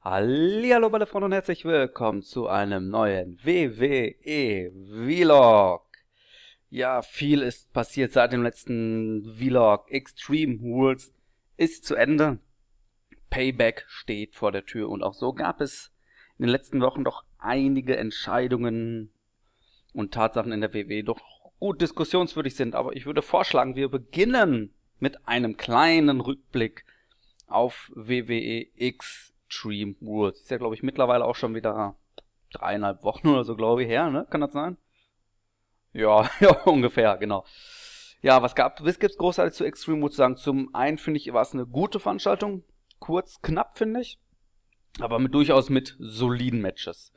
Hallihallo meine Freunde und herzlich willkommen zu einem neuen WWE Vlog. Ja, viel ist passiert seit dem letzten Vlog. Extreme Rules ist zu Ende. Payback steht vor der Tür und auch so gab es in den letzten Wochen doch einige Entscheidungen und Tatsachen in der WWE doch gut diskussionswürdig sind. Aber ich würde vorschlagen, wir beginnen mit einem kleinen Rückblick auf WWE X Tree Wood. Ist ja, glaube ich, mittlerweile auch schon wieder dreieinhalb Wochen oder so, glaube ich, her, ne? Kann das sein? Ja, ja, ungefähr, genau. Ja, was gab was gibt's großartig zu Extreme Wood zu sagen? Zum einen finde ich, war es eine gute Veranstaltung. Kurz, knapp, finde ich. Aber mit, durchaus mit soliden Matches.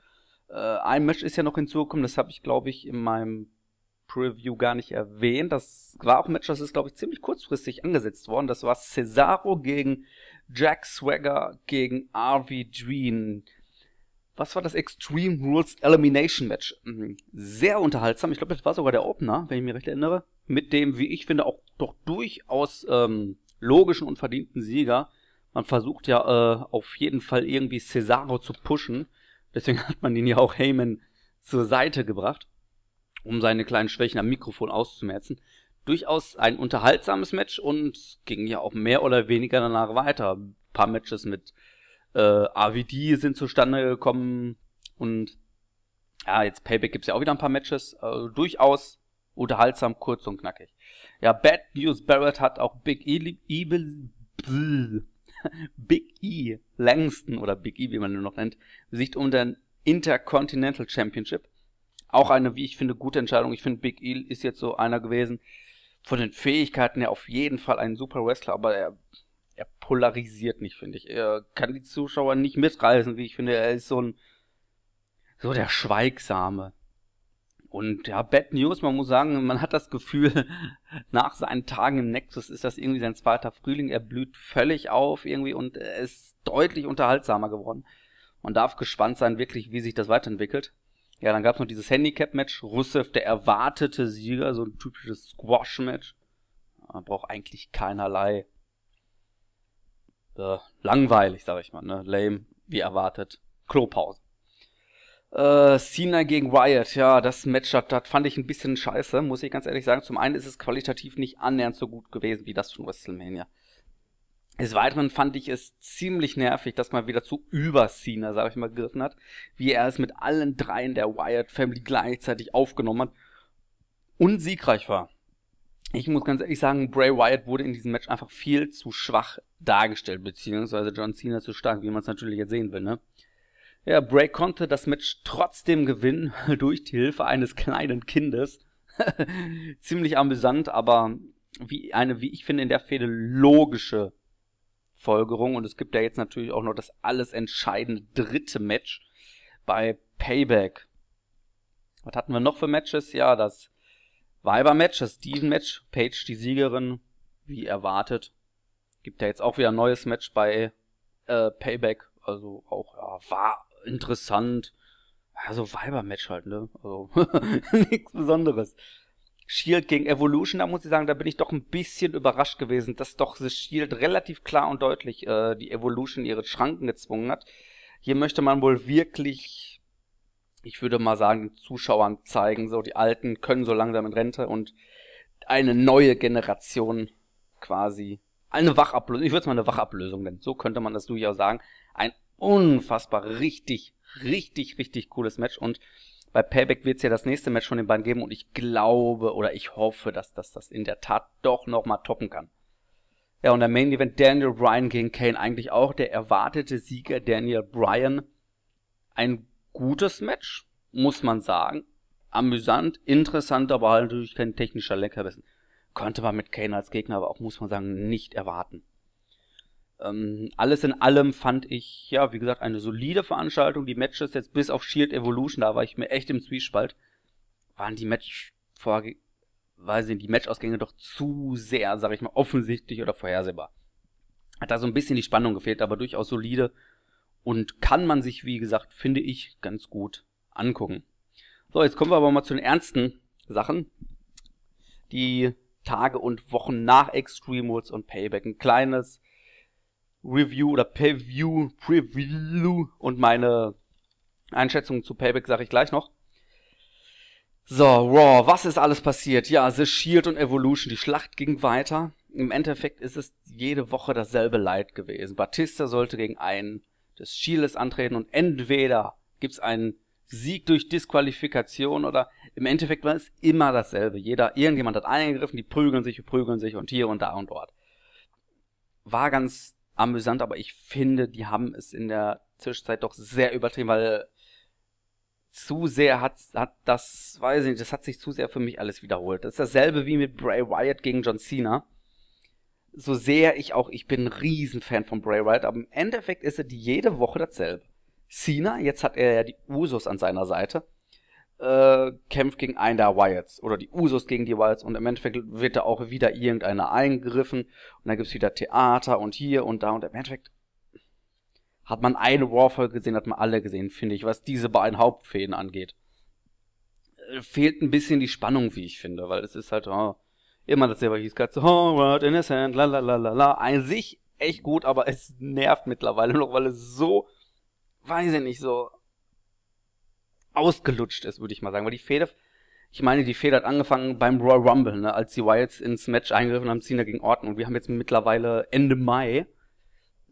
Äh, ein Match ist ja noch hinzugekommen, das habe ich, glaube ich, in meinem Preview gar nicht erwähnt. Das war auch ein Match, das ist, glaube ich, ziemlich kurzfristig angesetzt worden. Das war Cesaro gegen Jack Swagger gegen RV Dream. Was war das Extreme Rules Elimination Match? Mhm. Sehr unterhaltsam. Ich glaube, das war sogar der Opener, wenn ich mich recht erinnere. Mit dem, wie ich finde, auch doch durchaus ähm, logischen und verdienten Sieger. Man versucht ja äh, auf jeden Fall irgendwie Cesaro zu pushen. Deswegen hat man ihn ja auch Heyman zur Seite gebracht um seine kleinen Schwächen am Mikrofon auszumerzen. Durchaus ein unterhaltsames Match und ging ja auch mehr oder weniger danach weiter. Ein paar Matches mit äh, AVD sind zustande gekommen und ja, jetzt Payback gibt's ja auch wieder ein paar Matches. Also durchaus unterhaltsam, kurz und knackig. Ja, Bad News Barrett hat auch Big E, Evil, Big E Langston oder Big E, wie man ihn noch nennt, besiegt um den Intercontinental Championship. Auch eine, wie ich finde, gute Entscheidung. Ich finde, Big Eel ist jetzt so einer gewesen, von den Fähigkeiten her auf jeden Fall ein super Wrestler, aber er, er polarisiert nicht, finde ich. Er kann die Zuschauer nicht mitreißen, wie ich finde. Er ist so ein, so der Schweigsame. Und ja, Bad News, man muss sagen, man hat das Gefühl, nach seinen Tagen im Nexus ist das irgendwie sein zweiter Frühling. Er blüht völlig auf irgendwie und er ist deutlich unterhaltsamer geworden. Man darf gespannt sein, wirklich, wie sich das weiterentwickelt. Ja, dann gab es noch dieses Handicap-Match. Rusev, der erwartete Sieger, so ein typisches Squash-Match. Man ah, Braucht eigentlich keinerlei. Äh, langweilig, sag ich mal, ne? Lame, wie erwartet. Klopause. Äh, Cena gegen Wyatt, ja, das Matchup, das fand ich ein bisschen scheiße, muss ich ganz ehrlich sagen. Zum einen ist es qualitativ nicht annähernd so gut gewesen wie das von WrestleMania. Des Weiteren fand ich es ziemlich nervig, dass man wieder zu über Cena, sag ich mal, gegriffen hat, wie er es mit allen dreien der Wyatt Family gleichzeitig aufgenommen hat und siegreich war. Ich muss ganz ehrlich sagen, Bray Wyatt wurde in diesem Match einfach viel zu schwach dargestellt, beziehungsweise John Cena zu stark, wie man es natürlich jetzt sehen will, ne? Ja, Bray konnte das Match trotzdem gewinnen durch die Hilfe eines kleinen Kindes. Ziemlich amüsant, aber wie eine, wie ich finde, in der Fehde logische Schlussfolgerung. Und es gibt ja jetzt natürlich auch noch das alles entscheidende dritte Match bei Payback. Was hatten wir noch für Matches? Ja, das viber match das Steven-Match. Paige, die Siegerin, wie erwartet. Gibt ja jetzt auch wieder ein neues Match bei äh, Payback. Also auch, ja, war interessant. Also viber match halt, ne? Also nichts Besonderes. Shield gegen Evolution, da muss ich sagen, da bin ich doch ein bisschen überrascht gewesen, dass doch The Shield relativ klar und deutlich äh, die Evolution ihre Schranken gezwungen hat. Hier möchte man wohl wirklich, ich würde mal sagen, den Zuschauern zeigen, so die Alten können so langsam in Rente und eine neue Generation quasi, eine Wachablösung, ich würde es mal eine Wachablösung nennen, so könnte man das durchaus sagen. Ein unfassbar richtig, richtig, richtig cooles Match und bei Payback wird es ja das nächste Match von den beiden geben und ich glaube oder ich hoffe, dass das das in der Tat doch nochmal toppen kann. Ja, und der Main Event Daniel Bryan gegen Kane eigentlich auch der erwartete Sieger Daniel Bryan. Ein gutes Match, muss man sagen. Amüsant, interessant, aber halt natürlich kein technischer Leckerbissen. Konnte man mit Kane als Gegner aber auch, muss man sagen, nicht erwarten. Ähm, alles in allem fand ich, ja, wie gesagt, eine solide Veranstaltung. Die Matches jetzt bis auf Shield Evolution, da war ich mir echt im Zwiespalt, waren die Match weiß nicht, die Matchausgänge doch zu sehr, sag ich mal, offensichtlich oder vorhersehbar. Hat da so ein bisschen die Spannung gefehlt, aber durchaus solide und kann man sich, wie gesagt, finde ich, ganz gut angucken. So, jetzt kommen wir aber mal zu den ernsten Sachen. Die Tage und Wochen nach Extreme Rules und Payback. Ein kleines Review oder Preview, Preview und meine Einschätzung zu Payback sage ich gleich noch. So, Raw, was ist alles passiert? Ja, The Shield und Evolution, die Schlacht ging weiter. Im Endeffekt ist es jede Woche dasselbe Leid gewesen. Batista sollte gegen einen des Shields antreten und entweder gibt es einen Sieg durch Disqualifikation oder im Endeffekt war es immer dasselbe. Jeder, irgendjemand hat eingegriffen, die prügeln sich, prügeln sich und hier und da und dort. War ganz amüsant, aber ich finde, die haben es in der Zwischenzeit doch sehr übertrieben, weil zu sehr hat, hat das, weiß ich nicht, das hat sich zu sehr für mich alles wiederholt. Das ist dasselbe wie mit Bray Wyatt gegen John Cena. So sehr ich auch, ich bin ein Riesenfan von Bray Wyatt, aber im Endeffekt ist es jede Woche dasselbe. Cena, jetzt hat er ja die Usos an seiner Seite äh, kämpft gegen einen der Wyatts oder die Usos gegen die Wyatts und im Endeffekt wird da auch wieder irgendeiner eingegriffen und dann gibt's wieder Theater und hier und da und im Endeffekt hat man eine Warfolge gesehen, hat man alle gesehen, finde ich, was diese beiden Hauptfäden angeht. Äh, fehlt ein bisschen die Spannung, wie ich finde, weil es ist halt oh, immer dasselbe hieß gerade so, alright, innocent, lalalala, An sich echt gut, aber es nervt mittlerweile noch, weil es so, weiß ich nicht, so ausgelutscht ist, würde ich mal sagen. Weil die Fehde, ich meine, die Fehde hat angefangen beim Royal Rumble, ne? als die Wilds ins Match eingriffen haben, Cena gegen Orton. Und wir haben jetzt mittlerweile Ende Mai.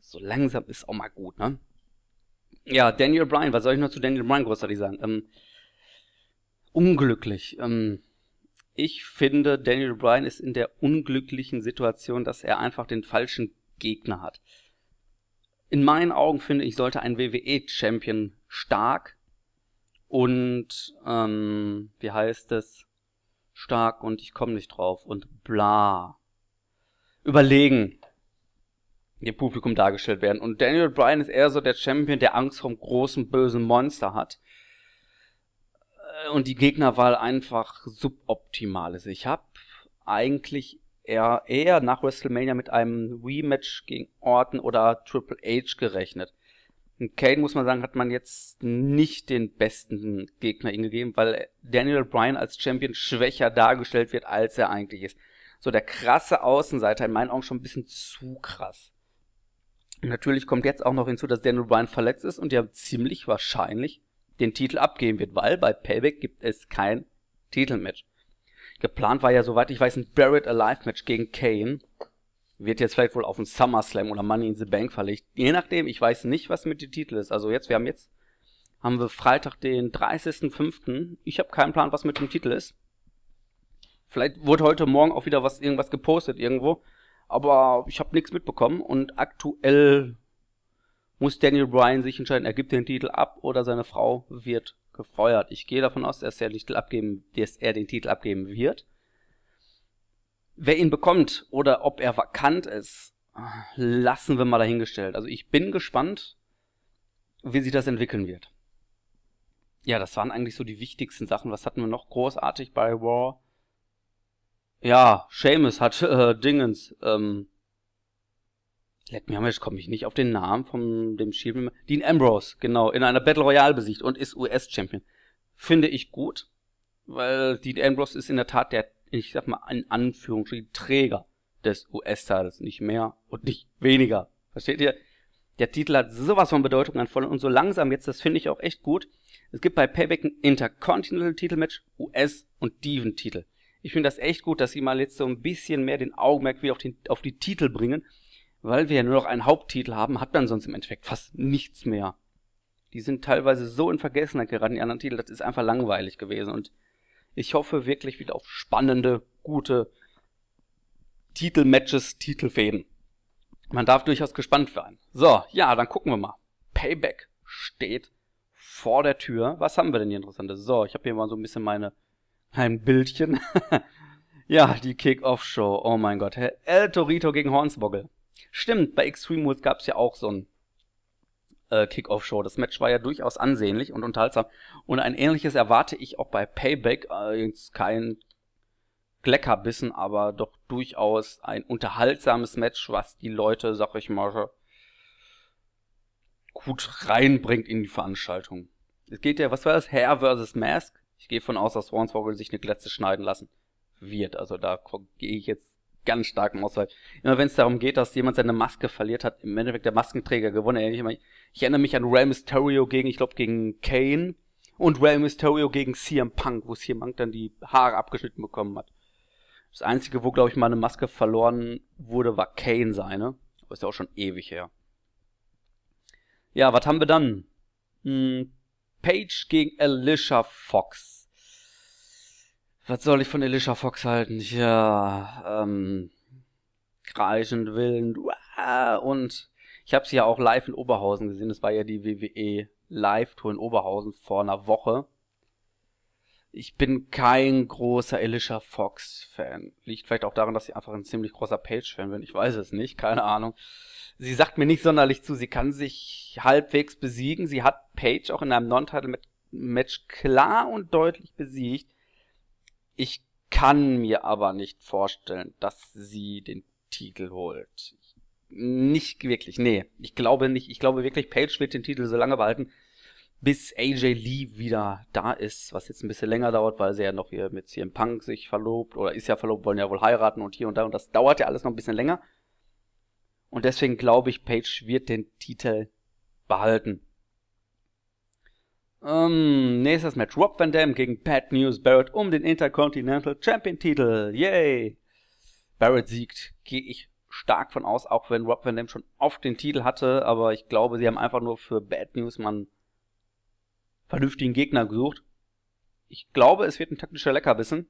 So langsam ist auch mal gut, ne? Ja, Daniel Bryan, was soll ich noch zu Daniel Bryan großartig sagen? Ähm, unglücklich. Ähm, ich finde, Daniel Bryan ist in der unglücklichen Situation, dass er einfach den falschen Gegner hat. In meinen Augen finde ich, sollte ein WWE-Champion stark und ähm, wie heißt es? Stark und ich komme nicht drauf und bla. Überlegen dem Publikum dargestellt werden. Und Daniel Bryan ist eher so der Champion, der Angst vom großen bösen Monster hat. Äh, und die Gegnerwahl einfach suboptimal ist. Ich habe eigentlich eher, eher nach WrestleMania mit einem Rematch gegen Orton oder Triple H gerechnet. Und Kane, muss man sagen, hat man jetzt nicht den besten Gegner ihm gegeben, weil Daniel Bryan als Champion schwächer dargestellt wird, als er eigentlich ist. So der krasse Außenseiter, in meinen Augen schon ein bisschen zu krass. Und natürlich kommt jetzt auch noch hinzu, dass Daniel Bryan verletzt ist und ja ziemlich wahrscheinlich den Titel abgeben wird, weil bei Payback gibt es kein Titelmatch. Geplant war ja, soweit ich weiß, ein Barrett Alive Match gegen Kane wird jetzt vielleicht wohl auf den SummerSlam oder Money in the Bank verlegt. Je nachdem, ich weiß nicht, was mit dem Titel ist. Also jetzt, wir haben jetzt, haben wir Freitag den 30.05. Ich habe keinen Plan, was mit dem Titel ist. Vielleicht wurde heute Morgen auch wieder was, irgendwas gepostet irgendwo. Aber ich habe nichts mitbekommen und aktuell muss Daniel Bryan sich entscheiden, er gibt den Titel ab oder seine Frau wird gefeuert. Ich gehe davon aus, dass er den Titel abgeben, dass er den Titel abgeben wird. Wer ihn bekommt oder ob er vakant ist, lassen wir mal dahingestellt. Also ich bin gespannt, wie sich das entwickeln wird. Ja, das waren eigentlich so die wichtigsten Sachen. Was hatten wir noch großartig bei War? Ja, Seamus hat äh, Dingens. Ähm, Let me haben, jetzt komme ich nicht auf den Namen von dem Schirm. Dean Ambrose, genau, in einer Battle Royale besiegt und ist US-Champion. Finde ich gut, weil Dean Ambrose ist in der Tat der ich sag mal in Anführungsstrichen, Träger des US-Teiles. Nicht mehr und nicht weniger. Versteht ihr? Der Titel hat sowas von Bedeutung an voll und so langsam jetzt, das finde ich auch echt gut. Es gibt bei Payback ein Intercontinental-Titelmatch, US- und Diven-Titel. Ich finde das echt gut, dass sie mal jetzt so ein bisschen mehr den Augenmerk wieder auf, den, auf die Titel bringen, weil wir ja nur noch einen Haupttitel haben, hat man sonst im Endeffekt fast nichts mehr. Die sind teilweise so in Vergessenheit geraten, die anderen Titel, das ist einfach langweilig gewesen und ich hoffe wirklich wieder auf spannende, gute Titelmatches, Titelfäden. Man darf durchaus gespannt sein. So, ja, dann gucken wir mal. Payback steht vor der Tür. Was haben wir denn hier interessantes? So, ich habe hier mal so ein bisschen meine ein Bildchen. ja, die Kick-Off-Show. Oh mein Gott. El Torito gegen Hornswoggle. Stimmt, bei Extreme Rules gab es ja auch so ein äh, Kickoff-Show. Das Match war ja durchaus ansehnlich und unterhaltsam. Und ein ähnliches erwarte ich auch bei Payback. Äh, kein Gleckerbissen, aber doch durchaus ein unterhaltsames Match, was die Leute, sag ich mal, gut reinbringt in die Veranstaltung. Es geht ja, was war das? Hair versus Mask? Ich gehe von aus, dass Hornswoggle sich eine Glätze schneiden lassen wird. Also da gehe ich jetzt ganz starken Ausfall. Immer wenn es darum geht, dass jemand seine Maske verliert, hat im Endeffekt der Maskenträger gewonnen. Ich, immer, ich erinnere mich an Rey Mysterio gegen, ich glaube, gegen Kane und Rey Mysterio gegen CM Punk, wo CM Punk dann die Haare abgeschnitten bekommen hat. Das Einzige, wo, glaube ich, mal eine Maske verloren wurde, war Kane seine. Aber ist ja auch schon ewig her. Ja, was haben wir dann? Hm, Page gegen Alicia Fox. Was soll ich von Elisha Fox halten? Ja, ähm, kreischend, willend, uah, und ich habe sie ja auch live in Oberhausen gesehen. Das war ja die WWE Live-Tour in Oberhausen vor einer Woche. Ich bin kein großer Elisha Fox-Fan. Liegt vielleicht auch daran, dass sie einfach ein ziemlich großer Page-Fan bin. Ich weiß es nicht, keine Ahnung. Sie sagt mir nicht sonderlich zu. Sie kann sich halbwegs besiegen. Sie hat Page auch in einem Non-Title-Match klar und deutlich besiegt. Ich kann mir aber nicht vorstellen, dass sie den Titel holt. Nicht wirklich, nee. Ich glaube nicht. Ich glaube wirklich, Page wird den Titel so lange behalten, bis AJ Lee wieder da ist, was jetzt ein bisschen länger dauert, weil sie ja noch hier mit CM Punk sich verlobt oder ist ja verlobt, wollen ja wohl heiraten und hier und da und das dauert ja alles noch ein bisschen länger. Und deswegen glaube ich, Page wird den Titel behalten. Um, ähm, nächstes Match Rob Van Dam gegen Pat News Barrett um den Intercontinental Champion Titel. Yay! Barrett siegt, gehe ich stark von aus, auch wenn Rob Van Dam schon oft den Titel hatte, aber ich glaube, sie haben einfach nur für Bad News mal einen vernünftigen Gegner gesucht. Ich glaube, es wird ein taktischer Leckerbissen.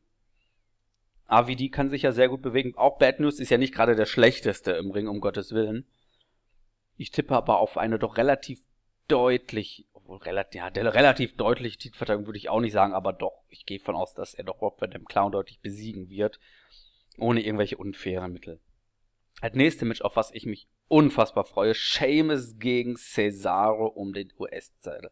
AVD kann sich ja sehr gut bewegen. Auch Bad News ist ja nicht gerade der schlechteste im Ring, um Gottes Willen. Ich tippe aber auf eine doch relativ deutlich relativ, ja, relativ deutliche Titelverteidigung würde ich auch nicht sagen, aber doch, ich gehe von aus, dass er doch Rob Van Dam Clown deutlich besiegen wird, ohne irgendwelche unfairen Mittel. Als nächstes Match, auf was ich mich unfassbar freue, Seamus gegen Cesaro um den US-Titel.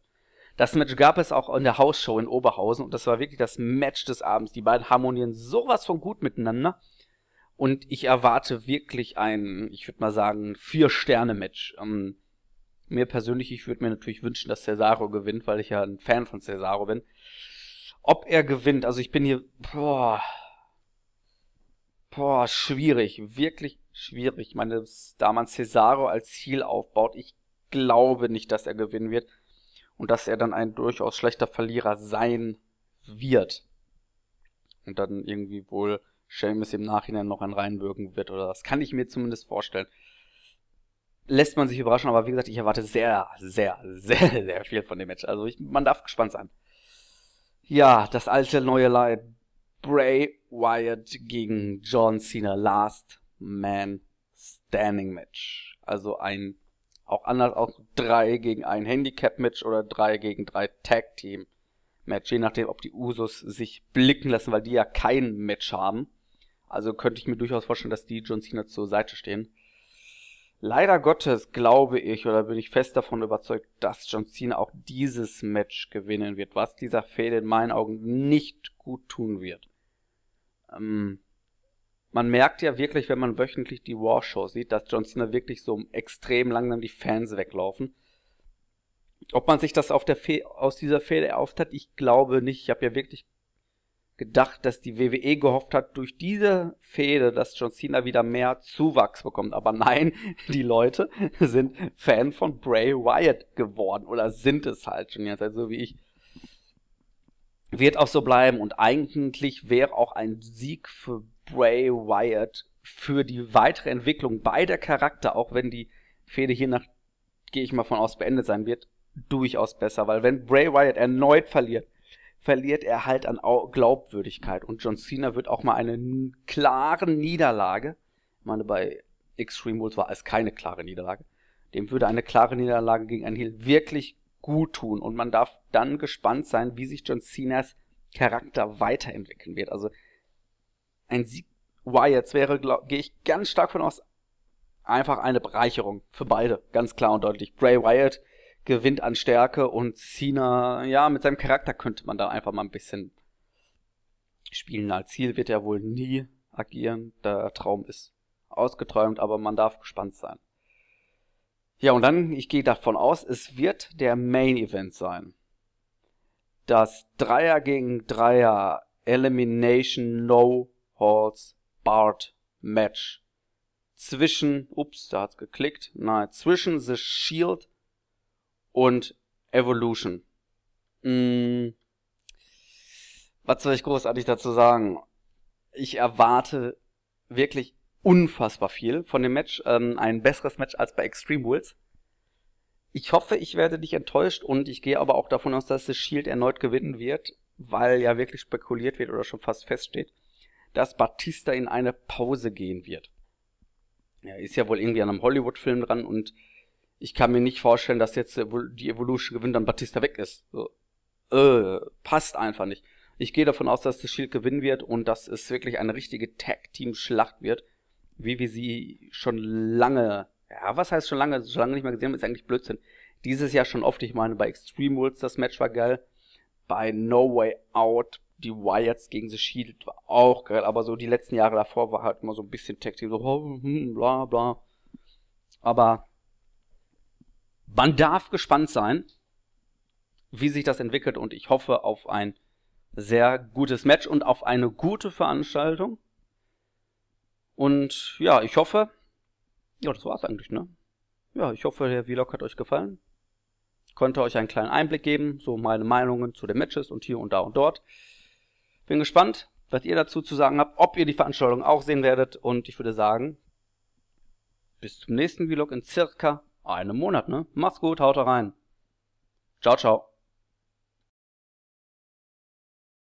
Das Match gab es auch in der Hausshow in Oberhausen und das war wirklich das Match des Abends. Die beiden harmonieren sowas von gut miteinander und ich erwarte wirklich ein, ich würde mal sagen, Vier-Sterne-Match. Ähm, mir persönlich, ich würde mir natürlich wünschen, dass Cesaro gewinnt, weil ich ja ein Fan von Cesaro bin. Ob er gewinnt, also ich bin hier, boah, boah, schwierig, wirklich schwierig. Ich meine, da man Cesaro als Ziel aufbaut, ich glaube nicht, dass er gewinnen wird und dass er dann ein durchaus schlechter Verlierer sein wird. Und dann irgendwie wohl Seamus im Nachhinein noch ein reinwirken wird oder das kann ich mir zumindest vorstellen lässt man sich überraschen, aber wie gesagt, ich erwarte sehr, sehr, sehr, sehr viel von dem Match. Also ich, man darf gespannt sein. Ja, das alte neue Leid. Bray Wyatt gegen John Cena Last Man Standing Match. Also ein auch anders auch drei gegen ein Handicap Match oder drei gegen drei Tag Team Match, je nachdem, ob die Usos sich blicken lassen, weil die ja kein Match haben. Also könnte ich mir durchaus vorstellen, dass die John Cena zur Seite stehen. Leider Gottes glaube ich oder bin ich fest davon überzeugt, dass John Cena auch dieses Match gewinnen wird, was dieser Fehde in meinen Augen nicht gut tun wird. Ähm, man merkt ja wirklich, wenn man wöchentlich die War-Show sieht, dass John Cena wirklich so extrem langsam die Fans weglaufen. Ob man sich das auf der Fe aus dieser Fehde hat, ich glaube nicht. Ich habe ja wirklich gedacht, dass die WWE gehofft hat, durch diese Fehde, dass John Cena wieder mehr Zuwachs bekommt. Aber nein, die Leute sind Fan von Bray Wyatt geworden oder sind es halt schon jetzt, also wie ich. Wird auch so bleiben und eigentlich wäre auch ein Sieg für Bray Wyatt für die weitere Entwicklung beider Charakter, auch wenn die Fehde hier nach, gehe ich mal von aus, beendet sein wird, durchaus besser, weil wenn Bray Wyatt erneut verliert, verliert er halt an Glaubwürdigkeit. Und John Cena wird auch mal eine klare Niederlage, ich meine, bei Extreme Rules war es keine klare Niederlage, dem würde eine klare Niederlage gegen einen Heel wirklich gut tun. Und man darf dann gespannt sein, wie sich John Cenas Charakter weiterentwickeln wird. Also ein Sieg Wyatts wäre, gehe ich ganz stark von aus, einfach eine Bereicherung für beide, ganz klar und deutlich. Bray Wyatt gewinnt an Stärke und Cena, ja, mit seinem Charakter könnte man da einfach mal ein bisschen spielen. Als Ziel wird er wohl nie agieren. Der Traum ist ausgeträumt, aber man darf gespannt sein. Ja, und dann, ich gehe davon aus, es wird der Main Event sein. Das Dreier gegen Dreier Elimination No Holds Bart Match. Zwischen, ups, da hat's geklickt, nein, zwischen The Shield und Evolution. Hm, was soll ich großartig dazu sagen? Ich erwarte wirklich unfassbar viel von dem Match. Ähm, ein besseres Match als bei Extreme Rules. Ich hoffe, ich werde nicht enttäuscht und ich gehe aber auch davon aus, dass The Shield erneut gewinnen wird, weil ja wirklich spekuliert wird oder schon fast feststeht, dass Batista in eine Pause gehen wird. Er ist ja wohl irgendwie an einem Hollywood-Film dran und ich kann mir nicht vorstellen, dass jetzt die Evolution gewinnt, dann Batista weg ist. So, äh, passt einfach nicht. Ich gehe davon aus, dass das Shield gewinnen wird und dass es wirklich eine richtige Tag-Team-Schlacht wird, wie wir sie schon lange, ja, was heißt schon lange, schon lange nicht mehr gesehen haben, ist eigentlich Blödsinn. Dieses Jahr schon oft, ich meine, bei Extreme Rules das Match war geil, bei No Way Out, die Wyatts gegen The Shield war auch geil, aber so die letzten Jahre davor war halt immer so ein bisschen Tag-Team, so oh, hm, bla bla. Aber man darf gespannt sein, wie sich das entwickelt und ich hoffe auf ein sehr gutes Match und auf eine gute Veranstaltung. Und ja, ich hoffe, ja, das war's eigentlich, ne? Ja, ich hoffe, der Vlog hat euch gefallen. konnte euch einen kleinen Einblick geben, so meine Meinungen zu den Matches und hier und da und dort. Bin gespannt, was ihr dazu zu sagen habt, ob ihr die Veranstaltung auch sehen werdet und ich würde sagen, bis zum nächsten Vlog in circa einem Monat, ne? Mach's gut, haut rein. Ciao, ciao.